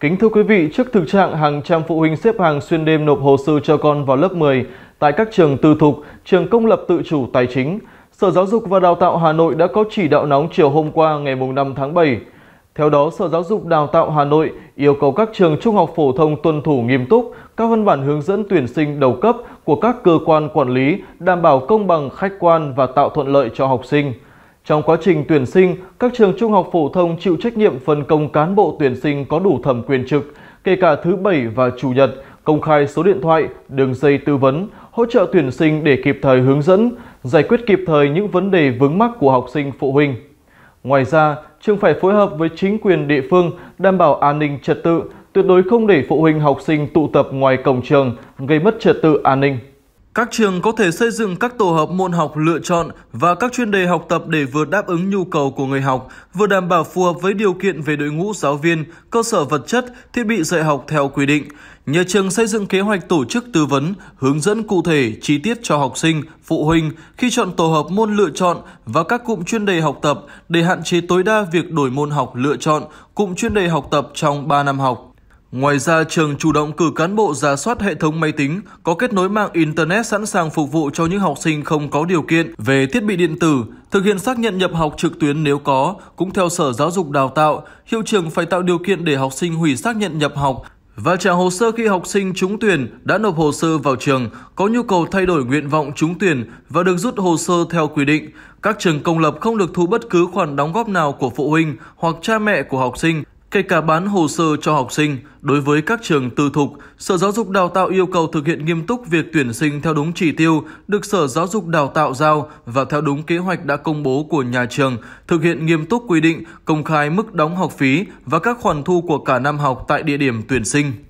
Kính thưa quý vị, trước thực trạng hàng trăm phụ huynh xếp hàng xuyên đêm nộp hồ sơ cho con vào lớp 10 tại các trường tư thục, trường công lập tự chủ tài chính, Sở Giáo dục và Đào tạo Hà Nội đã có chỉ đạo nóng chiều hôm qua ngày 5 tháng 7. Theo đó, Sở Giáo dục Đào tạo Hà Nội yêu cầu các trường trung học phổ thông tuân thủ nghiêm túc các văn bản hướng dẫn tuyển sinh đầu cấp của các cơ quan quản lý đảm bảo công bằng, khách quan và tạo thuận lợi cho học sinh. Trong quá trình tuyển sinh, các trường trung học phổ thông chịu trách nhiệm phân công cán bộ tuyển sinh có đủ thẩm quyền trực, kể cả thứ Bảy và Chủ nhật, công khai số điện thoại, đường dây tư vấn, hỗ trợ tuyển sinh để kịp thời hướng dẫn, giải quyết kịp thời những vấn đề vướng mắc của học sinh phụ huynh. Ngoài ra, trường phải phối hợp với chính quyền địa phương đảm bảo an ninh trật tự, tuyệt đối không để phụ huynh học sinh tụ tập ngoài cổng trường, gây mất trật tự an ninh. Các trường có thể xây dựng các tổ hợp môn học lựa chọn và các chuyên đề học tập để vừa đáp ứng nhu cầu của người học, vừa đảm bảo phù hợp với điều kiện về đội ngũ giáo viên, cơ sở vật chất, thiết bị dạy học theo quy định. Nhà trường xây dựng kế hoạch tổ chức tư vấn, hướng dẫn cụ thể, chi tiết cho học sinh, phụ huynh khi chọn tổ hợp môn lựa chọn và các cụm chuyên đề học tập để hạn chế tối đa việc đổi môn học lựa chọn, cụm chuyên đề học tập trong 3 năm học. Ngoài ra, trường chủ động cử cán bộ giả soát hệ thống máy tính có kết nối mạng Internet sẵn sàng phục vụ cho những học sinh không có điều kiện về thiết bị điện tử, thực hiện xác nhận nhập học trực tuyến nếu có. Cũng theo Sở Giáo dục Đào tạo, hiệu trường phải tạo điều kiện để học sinh hủy xác nhận nhập học và trả hồ sơ khi học sinh trúng tuyển đã nộp hồ sơ vào trường, có nhu cầu thay đổi nguyện vọng trúng tuyển và được rút hồ sơ theo quy định. Các trường công lập không được thu bất cứ khoản đóng góp nào của phụ huynh hoặc cha mẹ của học sinh Kể cả bán hồ sơ cho học sinh, đối với các trường tư thục, Sở Giáo dục Đào tạo yêu cầu thực hiện nghiêm túc việc tuyển sinh theo đúng chỉ tiêu được Sở Giáo dục Đào tạo giao và theo đúng kế hoạch đã công bố của nhà trường, thực hiện nghiêm túc quy định công khai mức đóng học phí và các khoản thu của cả năm học tại địa điểm tuyển sinh.